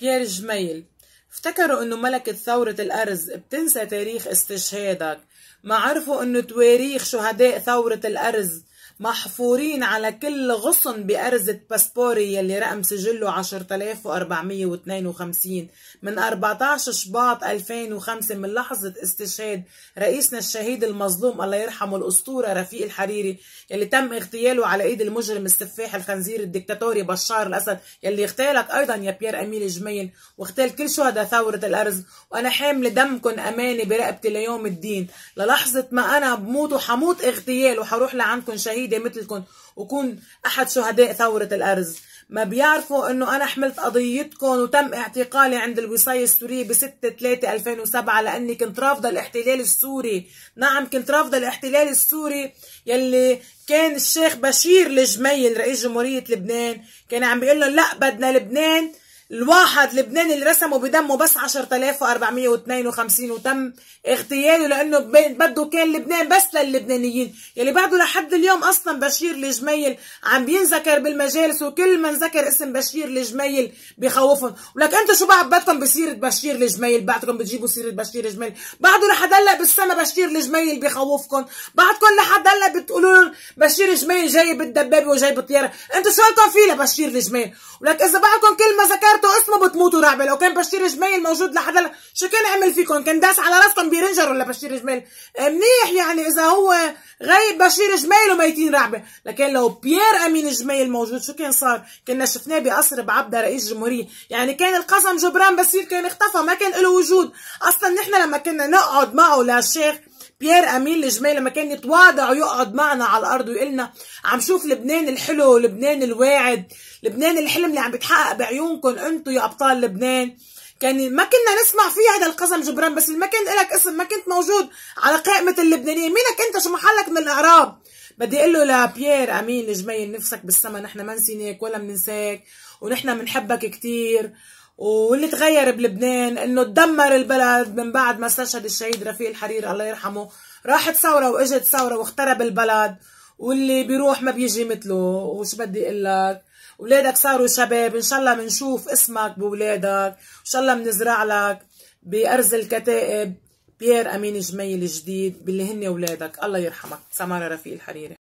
بيير جميل افتكروا انه ملكة ثورة الارز بتنسى تاريخ استشهادك ما عرفوا انه تواريخ شهداء ثورة الارز محفورين على كل غصن بأرزة باسبوري يلي رقم سجله 10452 من 14 شباط 2005 من لحظة استشهاد رئيسنا الشهيد المظلوم الله يرحمه الأسطورة رفيق الحريري يلي تم اغتياله على إيد المجرم السفاح الخنزير الدكتاتوري بشار الأسد يلي اغتالك أيضا يا بيير أميل جميل واغتال كل شهداء ثورة الأرز وأنا حامل دمكن أماني برقبتي ليوم الدين للحظة ما أنا بموت وحموت اغتيال وحروح لعندكن شهيد سيده مثلكم وكون احد شهداء ثوره الارز ما بيعرفوا انه انا حملت قضيتكم وتم اعتقالي عند الوصايه السوريه ب 6 3 2007 لاني كنت رافضه الاحتلال السوري، نعم كنت رافضه الاحتلال السوري يلي كان الشيخ بشير الجميل رئيس جمهوريه لبنان كان عم بيقول لا بدنا لبنان الواحد لبناني اللي رسمه بدمه بس 10452 وتم اغتياله لانه بده كان لبنان بس للبنانيين يلي بعده لحد اليوم اصلا بشير الجميل عم بينذكر بالمجالس وكل ما انذكر اسم بشير الجميل بخوفهم ولك انتم شو بعد بدكم بسيره بشير الجميل بعدكم بتجيبوا سيره بشير الجميل بعده لحد هلا بالسما بشير الجميل بخوفكم بعدكم لحد هلا بتقولوا لهم بشير الجميل جاي بالدبابه وجاي بالطياره انتم شو لكم فيه لبشير الجميل ولك اذا بعدكم كل ما رعب لو كان بشير جميل موجود لحد شو كان عمل فيكم كان داس على راسكم بيرنجر ولا بشير جميل آه، منيح يعني اذا هو غيب بشير جميل وميتين رعبه لكن لو بيير امين جميل موجود شو كان صار كنا شفناه بقصر بعبده رئيس جمهوريه يعني كان القسم جبران بسير كان اختفى ما كان له وجود اصلا نحن لما كنا نقعد معه للشيخ بيير امين الجميل لما كان يتواضع ويقعد معنا على الارض ويقول لنا عم شوف لبنان الحلو لبنان الواعد لبنان الحلم اللي عم بيتحقق بعيونكم انتم يا ابطال لبنان كان ما كنا نسمع فيه هذا القسم جبران بس ما كان لك اسم ما كنت موجود على قائمه اللبنانيين مينك انت شو محلك من الاعراب بدي اقول له لبيير امين الجميل نفسك بالسما نحن ما نسيناك ولا بننساك ونحن بنحبك كثير واللي تغير بلبنان انه تدمر البلد من بعد ما استشهد الشهيد رفيق الحريري الله يرحمه راحت ثوره واجت ثوره واخترب البلد واللي بيروح ما بيجي مثله وش بدي اقول لك ولادك صاروا شباب ان شاء الله بنشوف اسمك بولادك ان شاء الله بنزرع لك بارز الكتائب بيير امين جميل الجديد باللي هن ولادك الله يرحمك سماره رفيق الحريري